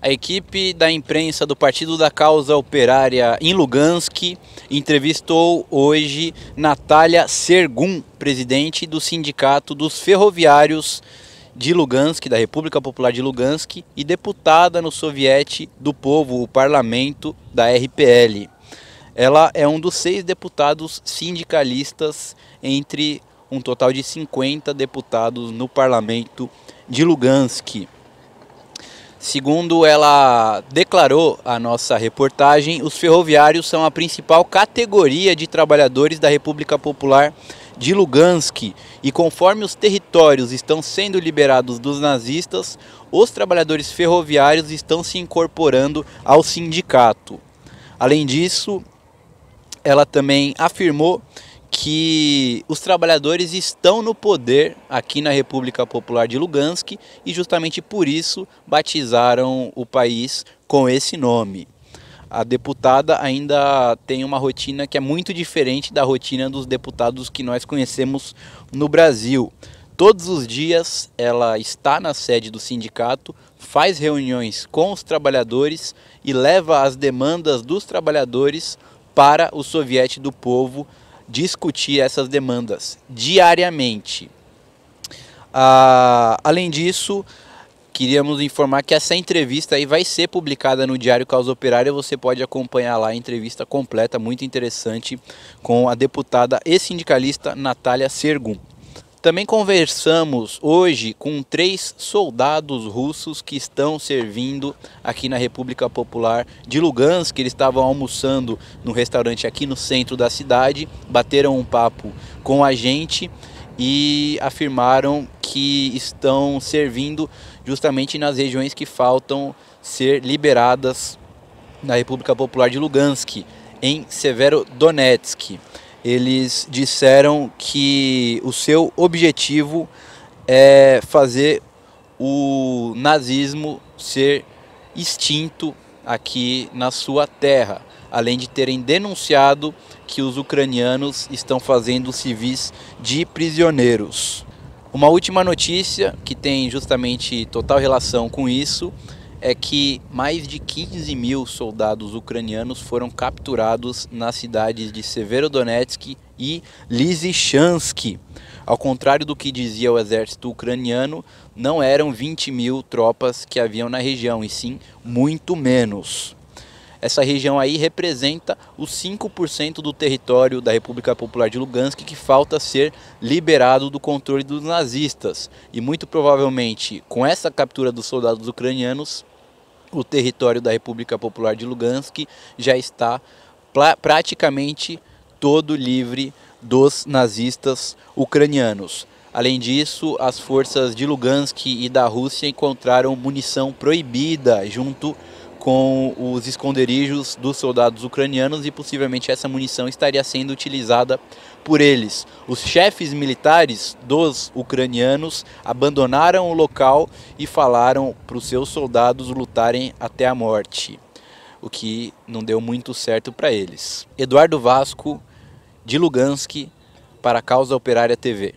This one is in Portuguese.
A equipe da imprensa do Partido da Causa Operária em Lugansk entrevistou hoje Natália Sergun, presidente do Sindicato dos Ferroviários de Lugansk, da República Popular de Lugansk, e deputada no Soviete do Povo, o parlamento da RPL. Ela é um dos seis deputados sindicalistas entre um total de 50 deputados no parlamento de Lugansk. Segundo ela declarou a nossa reportagem, os ferroviários são a principal categoria de trabalhadores da República Popular de Lugansk. E conforme os territórios estão sendo liberados dos nazistas, os trabalhadores ferroviários estão se incorporando ao sindicato. Além disso, ela também afirmou que os trabalhadores estão no poder aqui na República Popular de Lugansk e justamente por isso batizaram o país com esse nome. A deputada ainda tem uma rotina que é muito diferente da rotina dos deputados que nós conhecemos no Brasil. Todos os dias ela está na sede do sindicato, faz reuniões com os trabalhadores e leva as demandas dos trabalhadores para o Soviete do Povo discutir essas demandas diariamente. Ah, além disso, queríamos informar que essa entrevista aí vai ser publicada no Diário Causa Operária. Você pode acompanhar lá a entrevista completa, muito interessante, com a deputada e sindicalista Natália Sergum. Também conversamos hoje com três soldados russos que estão servindo aqui na República Popular de Lugansk. Eles estavam almoçando no restaurante aqui no centro da cidade, bateram um papo com a gente e afirmaram que estão servindo justamente nas regiões que faltam ser liberadas na República Popular de Lugansk, em Severodonetsk eles disseram que o seu objetivo é fazer o nazismo ser extinto aqui na sua terra, além de terem denunciado que os ucranianos estão fazendo civis de prisioneiros. Uma última notícia que tem justamente total relação com isso é que mais de 15 mil soldados ucranianos foram capturados nas cidades de Severodonetsk e Lysychansk. Ao contrário do que dizia o exército ucraniano, não eram 20 mil tropas que haviam na região, e sim muito menos. Essa região aí representa os 5% do território da República Popular de Lugansk que falta ser liberado do controle dos nazistas. E muito provavelmente, com essa captura dos soldados ucranianos, o território da República Popular de Lugansk já está praticamente todo livre dos nazistas ucranianos. Além disso, as forças de Lugansk e da Rússia encontraram munição proibida junto com os esconderijos dos soldados ucranianos e possivelmente essa munição estaria sendo utilizada por eles. Os chefes militares dos ucranianos abandonaram o local e falaram para os seus soldados lutarem até a morte, o que não deu muito certo para eles. Eduardo Vasco, de Lugansk, para a Causa Operária TV.